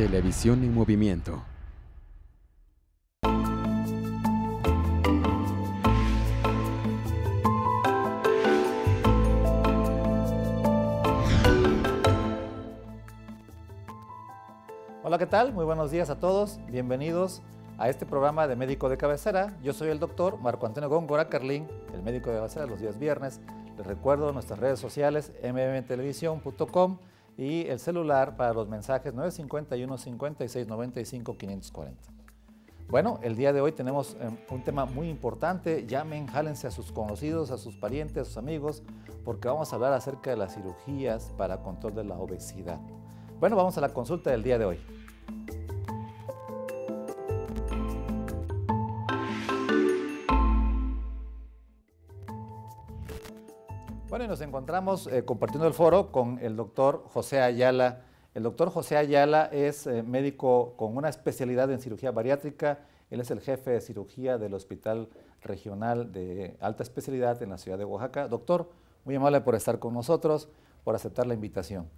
Televisión en movimiento. Hola, ¿qué tal? Muy buenos días a todos. Bienvenidos a este programa de médico de cabecera. Yo soy el doctor Marco Antonio Góngora Carlín, el médico de cabecera los días viernes. Les recuerdo nuestras redes sociales, mmtelevisión.com y el celular para los mensajes 951 56 540. Bueno, el día de hoy tenemos em, un tema muy importante. Llamen, jálense a sus conocidos, a sus parientes, a sus amigos, porque vamos a hablar acerca de las cirugías para control de la obesidad. Bueno, vamos a la consulta del día de hoy. encontramos eh, compartiendo el foro con el doctor José Ayala. El doctor José Ayala es eh, médico con una especialidad en cirugía bariátrica. Él es el jefe de cirugía del Hospital Regional de Alta Especialidad en la ciudad de Oaxaca. Doctor, muy amable por estar con nosotros, por aceptar la invitación.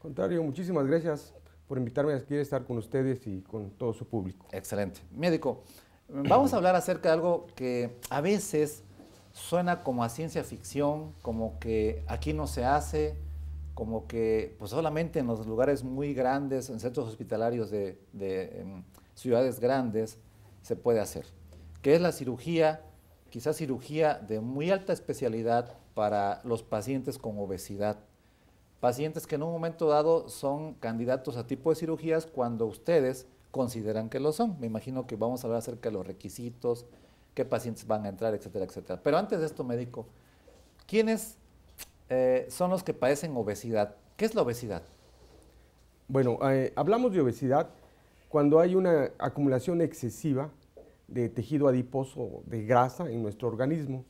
Contrario, muchísimas gracias por invitarme a estar con ustedes y con todo su público. Excelente. Médico, vamos a hablar acerca de algo que a veces suena como a ciencia ficción, como que aquí no se hace, como que pues solamente en los lugares muy grandes, en centros hospitalarios de, em, ciudades grandes, se puede hacer. Que es la cirugía, quizás cirugía de muy alta especialidad para los pacientes con obesidad. Pacientes que en un momento dado son candidatos a tipo de cirugías cuando ustedes consideran que lo son. Me imagino que vamos a hablar acerca de los requisitos, pacientes van a entrar, etcétera, etcétera. Pero antes de esto, médico, ¿quiénes eh, son los que padecen obesidad? ¿Qué es la obesidad? Bueno, eh, hablamos de obesidad cuando hay una acumulación excesiva de tejido adiposo de grasa en nuestro organismo.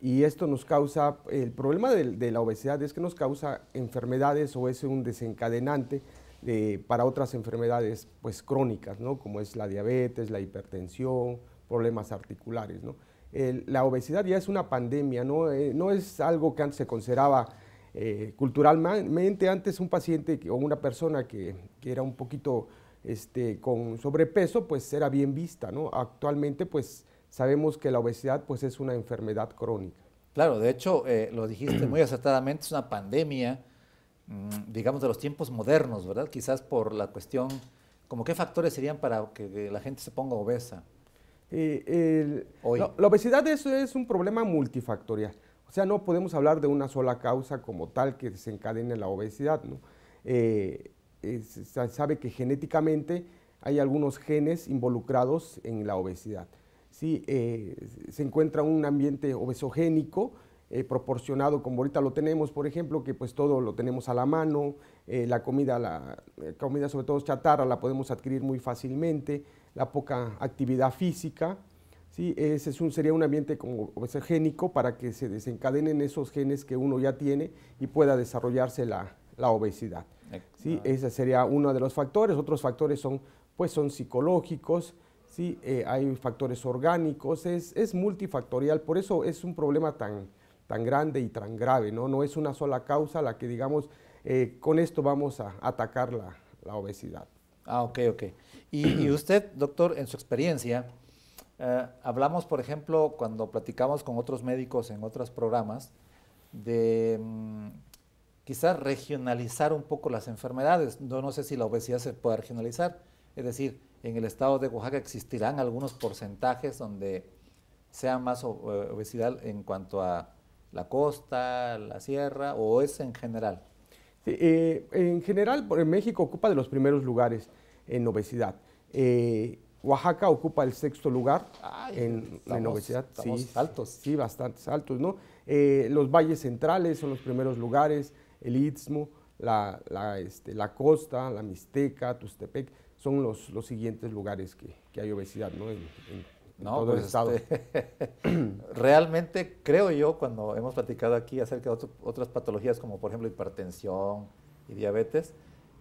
Y esto nos causa, el problema de, la obesidad es que nos causa enfermedades o es un desencadenante para otras enfermedades pues, crónicas, ¿no? como es la diabetes, la hipertensión, problemas articulares. la obesidad ya es una pandemia, no, eh, es algo que antes se consideraba eh, culturalmente. Antes un paciente o una persona que, era un poquito este, con sobrepeso, pues era bien vista. ¿no? Actualmente pues sabemos que la obesidad pues es una enfermedad crónica. Claro, de hecho, eh, lo dijiste muy acertadamente, es una pandemia, mm, digamos, de los tiempos modernos, ¿verdad? Quizás por la cuestión, como qué factores serían para que la gente se ponga obesa la obesidad es, un problema multifactorial. O sea, no podemos hablar de una sola causa como tal que desencadene la obesidad. Eh, se sabe que genéticamente hay algunos genes involucrados en la obesidad. Eh, se encuentra un ambiente obesogénico, eh, proporcionado como ahorita lo tenemos, por ejemplo, que pues todo lo tenemos a la mano, eh, la comida, la eh, comida sobre todo chatarra la podemos adquirir muy fácilmente, la poca actividad física, ¿sí? ese es un, sería un ambiente como obesogénico para que se desencadenen esos genes que uno ya tiene y pueda desarrollarse la, la obesidad. ¿sí? Ese sería uno de los factores, otros factores son, pues, son psicológicos, ¿sí? hay factores orgánicos, es, es multifactorial, por eso es un problema tan, tan grande y tan grave. No, no es una sola causa la que digamos, eh, con esto vamos a atacar la, obesidad. Ah, ok, ok. Y, usted, doctor, en su experiencia, eh, hablamos, por ejemplo, cuando platicamos con otros médicos en otros programas, de mm, quizás regionalizar un poco las enfermedades. No, no sé si la obesidad se puede regionalizar. Es decir, en el estado de Oaxaca existirán algunos porcentajes donde sea más eh, obesidad en cuanto a la costa, la sierra, o es en general? Eh, en general, México ocupa de los primeros lugares en obesidad. Eh, Oaxaca ocupa el sexto lugar en, obesidad. altos. Sí, bastante altos, ¿no? Eh, los valles centrales son los primeros lugares, el Istmo, la, este, costa, la Mixteca, Tustepec, son los, los siguientes lugares que, hay obesidad, ¿no? en, no, pues este, realmente creo yo, cuando hemos platicado aquí acerca de otras patologías como por ejemplo hipertensión y diabetes,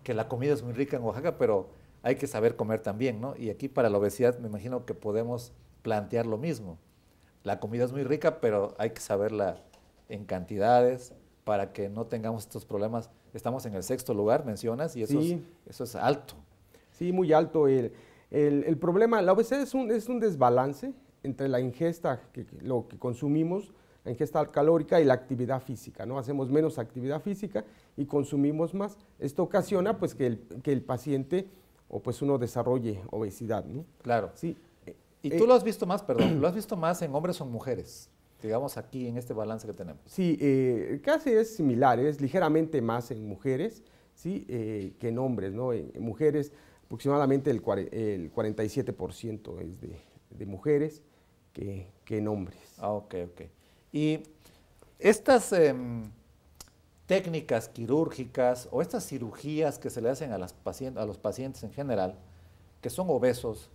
que la comida es muy rica en Oaxaca, pero hay que saber comer también, ¿no? Y aquí para la obesidad me imagino que podemos plantear lo mismo. La comida es muy rica, pero hay que saberla en cantidades para que no tengamos estos problemas. Estamos en el sexto lugar, mencionas, y eso, es, eso es alto. Sí, muy alto. El, el, problema, la obesidad es un, es un desbalance entre la ingesta, lo que consumimos, la ingesta calórica y la actividad física, ¿no? Hacemos menos actividad física y consumimos más. Esto ocasiona pues que el, que el paciente o pues uno desarrolle obesidad, ¿no? Claro. Sí. Y eh, tú eh, lo has visto más, perdón, lo has visto más en hombres o en mujeres, digamos aquí en este balance que tenemos. Sí, eh, casi es similar, es ligeramente más en mujeres, ¿sí? que en hombres, ¿no? en mujeres aproximadamente el, 47% es de, mujeres que, en hombres. Ah, ok, ok. Y estas em, técnicas quirúrgicas o estas cirugías que se le hacen a, los pacientes en general, que son obesos,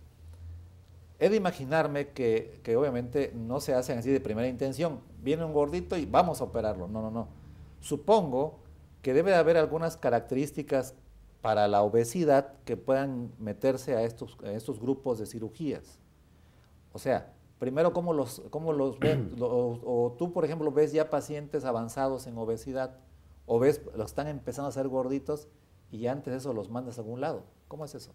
he de imaginarme que, obviamente no se hacen así de primera intención. Viene un gordito y vamos a operarlo. No, no, no. Supongo que debe de haber algunas características para la obesidad que puedan meterse a estos, estos grupos de cirugías. O sea, primero, ¿cómo los, cómo los ven? o, tú, por ejemplo, ves ya pacientes avanzados en obesidad, o ves, los están empezando a ser gorditos y antes de eso los mandas a algún lado. ¿Cómo es eso?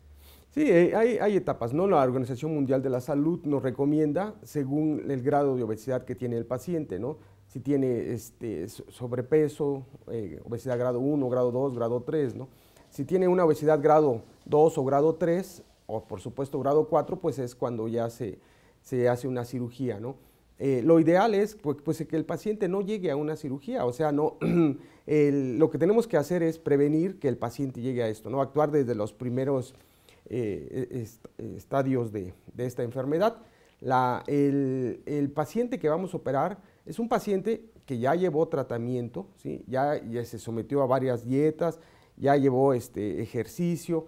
Sí, eh, hay, hay, etapas, ¿no? La Organización Mundial de la Salud nos recomienda según el grado de obesidad que tiene el paciente, ¿no? Si tiene este, sobrepeso, eh, obesidad grado 1, grado 2, grado 3, ¿no? Si tiene una obesidad grado 2 o grado 3, o por supuesto grado 4, pues es cuando ya se, se hace una cirugía, ¿no? Eh, lo ideal es pues, pues, que el paciente no llegue a una cirugía, o sea, no, lo que tenemos que hacer es prevenir que el paciente llegue a esto, ¿no? actuar desde los primeros eh, e, estadios de, esta enfermedad. La, el, paciente que vamos a operar es un paciente que ya llevó tratamiento, ¿sí? ya, ya se sometió a varias dietas, ya llevó este ejercicio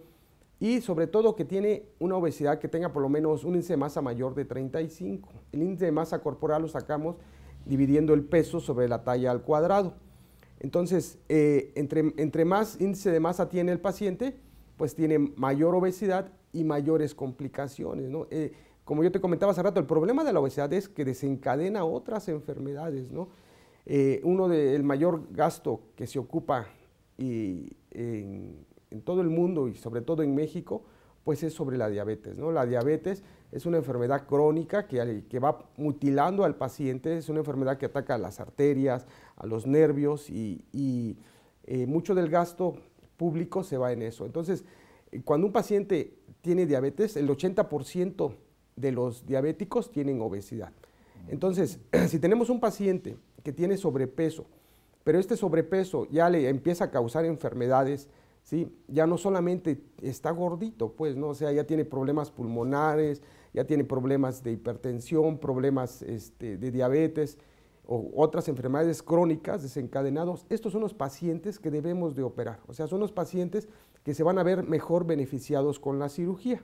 y sobre todo que tiene una obesidad que tenga por lo menos un índice de masa mayor de 35. El índice de masa corporal lo sacamos dividiendo el peso sobre la talla al cuadrado. Entonces, eh, entre, entre más índice de masa tiene el paciente, pues tiene mayor obesidad y mayores complicaciones. Eh, como yo te comentaba hace rato, el problema de la obesidad es que desencadena otras enfermedades. ¿no? Eh, uno del mayor gasto que se ocupa y en, todo el mundo y sobre todo en México, pues es sobre la diabetes. ¿no? La diabetes es una enfermedad crónica que, que va mutilando al paciente, es una enfermedad que ataca a las arterias, a los nervios y, eh, mucho del gasto público se va en eso. Entonces, eh, cuando un paciente tiene diabetes, el 80% de los diabéticos tienen obesidad. Entonces, si tenemos un paciente que tiene sobrepeso, pero este sobrepeso ya le empieza a causar enfermedades, ¿sí? Ya no solamente está gordito, pues, ¿no? O sea, ya tiene problemas pulmonares, ya tiene problemas de hipertensión, problemas este, de diabetes o otras enfermedades crónicas desencadenados. Estos son los pacientes que debemos de operar, o sea, son los pacientes que se van a ver mejor beneficiados con la cirugía.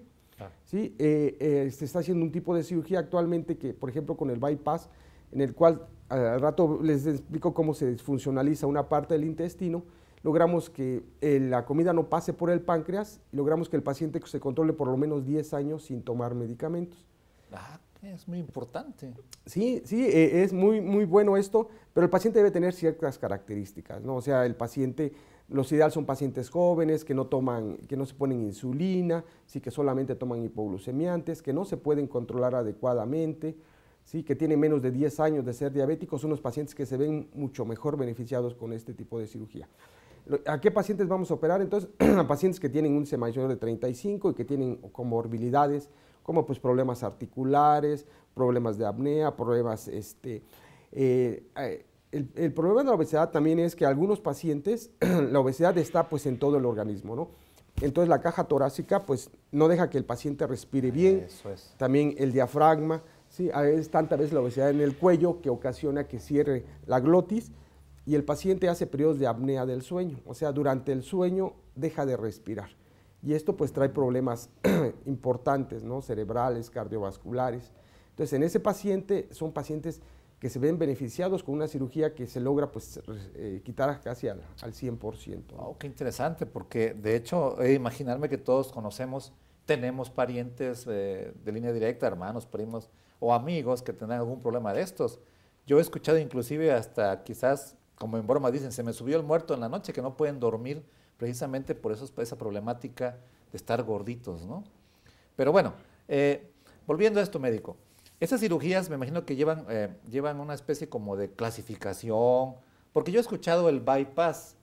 ¿sí? Eh, eh, se está haciendo un tipo de cirugía actualmente que, por ejemplo, con el bypass, en el cual al rato les explico cómo se disfuncionaliza una parte del intestino, logramos que eh, la comida no pase por el páncreas y logramos que el paciente se controle por lo menos 10 años sin tomar medicamentos. Ah, es muy importante. Sí, sí, e, es muy, muy bueno esto, pero el paciente debe tener ciertas características, ¿no? O sea, el paciente, los ideales son pacientes jóvenes que no toman, que no se ponen insulina, sí que solamente toman hipoglucemiantes, que no se pueden controlar adecuadamente, ¿sí? que tienen menos de 10 años de ser diabéticos, son los pacientes que se ven mucho mejor beneficiados con este tipo de cirugía. ¿A qué pacientes vamos a operar? Entonces, a pacientes que tienen un C de 35 y que tienen comorbilidades como pues, problemas articulares, problemas de apnea, problemas... Este, eh, eh, el, problema de la obesidad también es que algunos pacientes, la obesidad está pues en todo el organismo, ¿no? Entonces la caja torácica pues no deja que el paciente respire bien, también el diafragma, Sí, es tanta vez la obesidad en el cuello que ocasiona que cierre la glotis y el paciente hace periodos de apnea del sueño, o sea, durante el sueño deja de respirar. Y esto pues trae problemas importantes, ¿no? Cerebrales, cardiovasculares. Entonces, en ese paciente son pacientes que se ven beneficiados con una cirugía que se logra pues eh, quitar casi al, 100%. ¿no? Oh, qué interesante, porque de hecho, eh, imaginarme que todos conocemos, tenemos parientes eh, de línea directa, hermanos, primos, o amigos que tengan algún problema de estos. Yo he escuchado inclusive hasta quizás, como en broma dicen, se me subió el muerto en la noche, que no pueden dormir precisamente por eso, esa problemática de estar gorditos, ¿no? Pero bueno, eh, volviendo a esto médico, esas cirugías me imagino que llevan, eh, llevan una especie como de clasificación, porque yo he escuchado el bypass,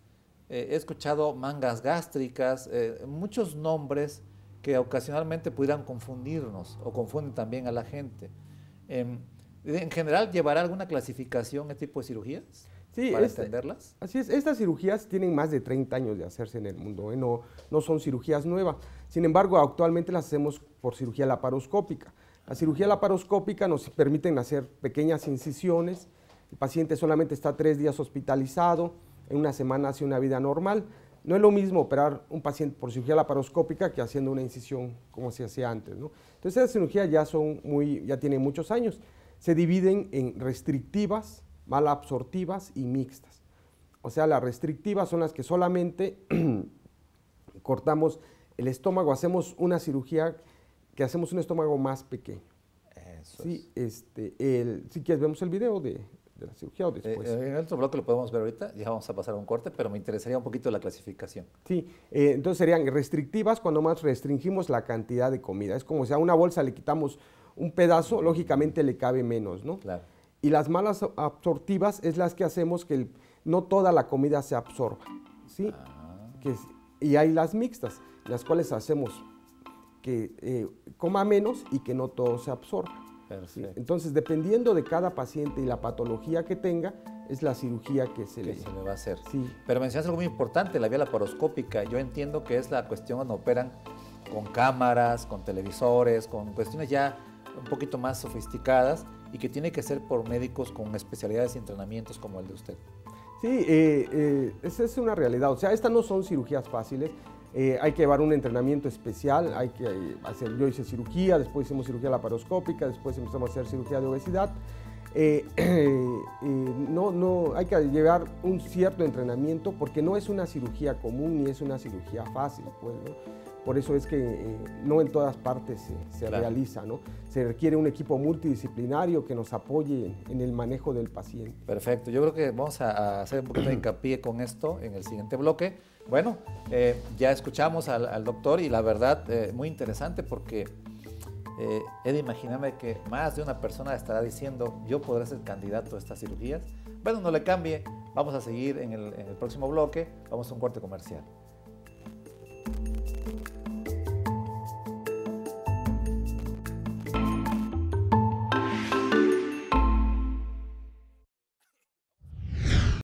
eh, he escuchado mangas gástricas, muchos nombres que ocasionalmente pudieran confundirnos o confunden también a la gente. Em, ¿En general llevará alguna clasificación este tipo de cirugías? Sí, para este, Así es, estas cirugías tienen más de 30 años de hacerse en el mundo, ¿eh? no, son cirugías nuevas. Sin embargo, actualmente las hacemos por cirugía laparoscópica. La cirugía laparoscópica nos permite hacer pequeñas incisiones, el paciente solamente está tres días hospitalizado, en una semana hace una vida normal, no es lo mismo operar un paciente por cirugía laparoscópica que haciendo una incisión como se hacía antes. ¿no? Entonces, esas cirugías ya, son muy, ya tienen muchos años. Se dividen en restrictivas, malabsortivas y mixtas. O sea, las restrictivas son las que solamente cortamos el estómago, hacemos una cirugía que hacemos un estómago más pequeño. Eso sí, este, el, si quieres, vemos el video de, la cirugía o después. Eh, eh, en el otro bloque lo podemos ver ahorita, ya vamos a pasar a un corte, pero me interesaría un poquito la clasificación. Sí, eh, entonces serían restrictivas cuando más restringimos la cantidad de comida. Es como si a una bolsa le quitamos un pedazo, mm. lógicamente le cabe menos, ¿no? Claro. Y las malas absortivas es las que hacemos que no toda la comida se absorba, ¿sí? Ah. y hay las mixtas, las cuales hacemos que coma menos y que no todo se absorba. Entonces, dependiendo de cada paciente y la patología que tenga, es la cirugía que se, le... va a hacer. Sí. Pero mencionas algo muy importante, la vía laparoscópica. Yo entiendo que es la cuestión cuando operan con cámaras, con televisores, con cuestiones ya un poquito más sofisticadas y que tiene que ser por médicos con especialidades y entrenamientos como el de usted. Sí, eh, eh, esa es una realidad. O sea, estas no son cirugías fáciles. Eh, hay que llevar un entrenamiento especial, hay que eh, hacer, yo hice cirugía, después hicimos cirugía laparoscópica, después empezamos a hacer cirugía de obesidad. Eh, no, no, hay que llevar un cierto entrenamiento porque no es una cirugía común ni es una cirugía fácil. Pues, Por eso es que no en todas partes se, realiza, ¿no? Se requiere un equipo multidisciplinario que nos apoye en, en, el manejo del paciente. Perfecto, yo creo que vamos a hacer un poquito de hincapié con esto en el siguiente bloque. Bueno, eh, ya escuchamos al, doctor y la verdad, es eh, muy interesante porque eh, he que más de una persona estará diciendo, yo podré ser candidato a estas cirugías. Bueno, no le cambie, vamos a seguir en el, en el próximo bloque, vamos a un corte comercial.